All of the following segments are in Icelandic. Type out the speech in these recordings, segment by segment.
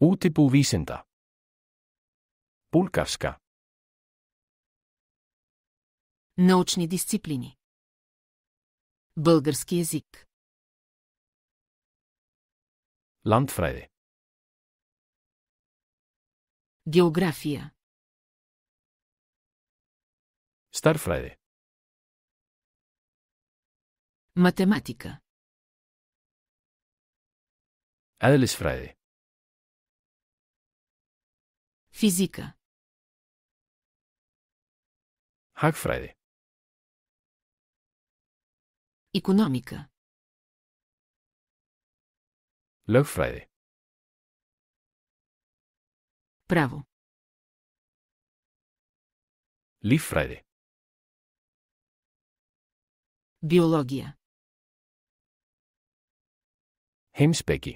Útibúvísinda. Булгарска. Научни дисциплини. Български язик. Ландфреде. География. Старфреде. Математика. Аделисфреде. Física. Hagfræði. Ekonomika. Lögfræði. Bravo. Líffræði. Biológia. Heimspeki.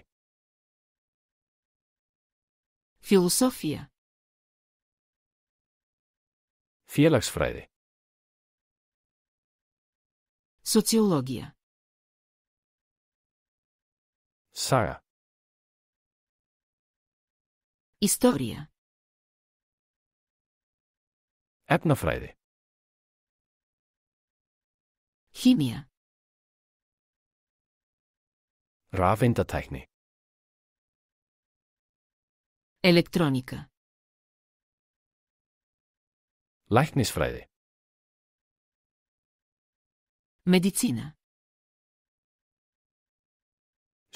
Filosofia. Félagsfræði Sociología Saga Historia Efnafræði Ravinta Techni. Electrónica. Læknisfræði Medicina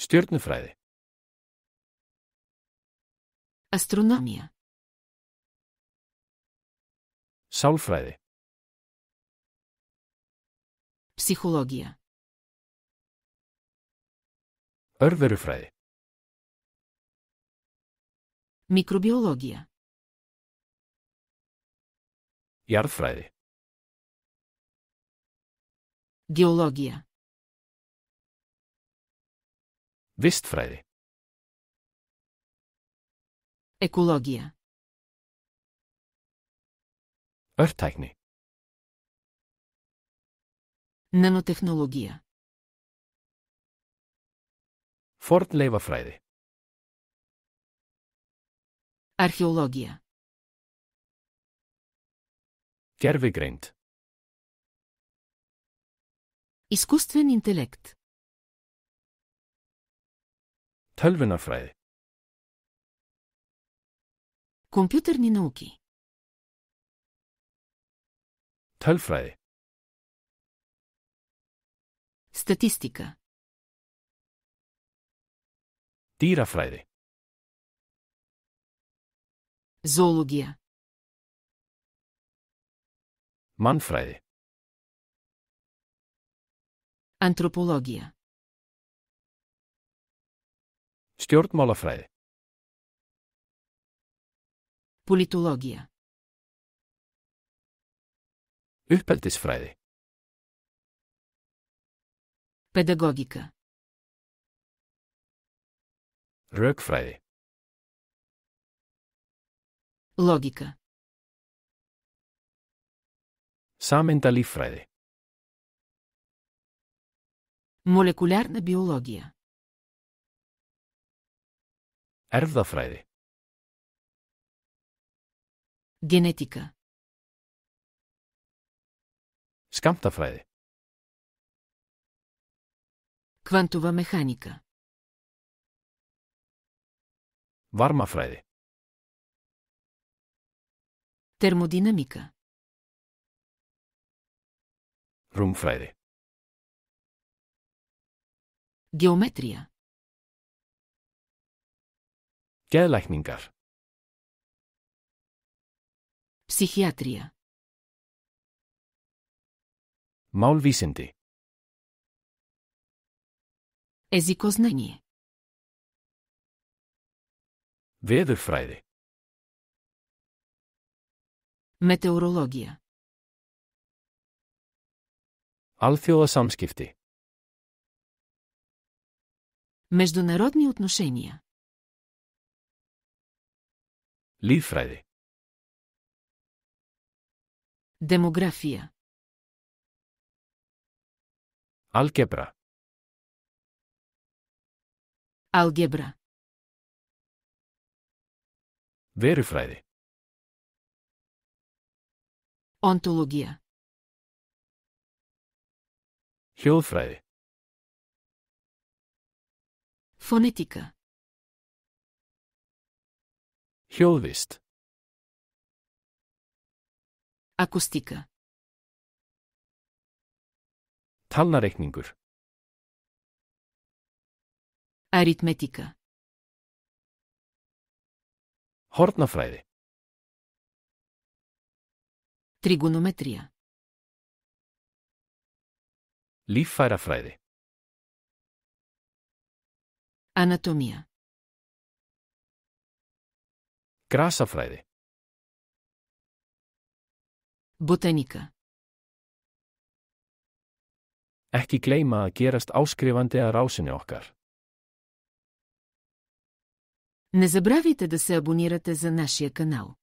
Stjörnufræði Astronomía Sálfræði Psikología Örverufræði Mikrobiología Jarðfræði Geología Vistfræði Ekología Örtækni Nanotechnología Fornleifafræði Arkeología Кервегренд. Изкуствен интелект. Tölvunarfræði. Компютърни науки. Tölfræði. Статистика. Dýrafræði. Зоология. Mannfræði Antropología Stjórnmálafræði Politología Uppeldisfræði Pedagógica Rökfræði Lógica Саментали Фреде. Молекулярна биология. Ерда Фреде. Генетика. Скамта Фреде. Квантова механика. Варма Фреде. Термодинамика. Румфреде. Geometría. Geðlækningar. Psikiatría. Málvísindi. Езикознание. Veðurfræði. Метеорология. Αλθιόδα σάμσκιφτη. Μεσδοναρότνη οτνοσένια. Λίφραδη. Δημογραφία. Αλκέπρα. Αλγέπρα. Βέριφραδη. Οντολογία. Hljóðfræði Fonetíka Hljóðvist Akustíka Talnareikningur Aritmetíka Hortnafræði Trigonometrija Líffærafræði Anatómía Grasafræði Botaníka Ekki gleima að gerast áskrifandi að rásinni okkar. Не забравяйте да се абонирате за нашия канал.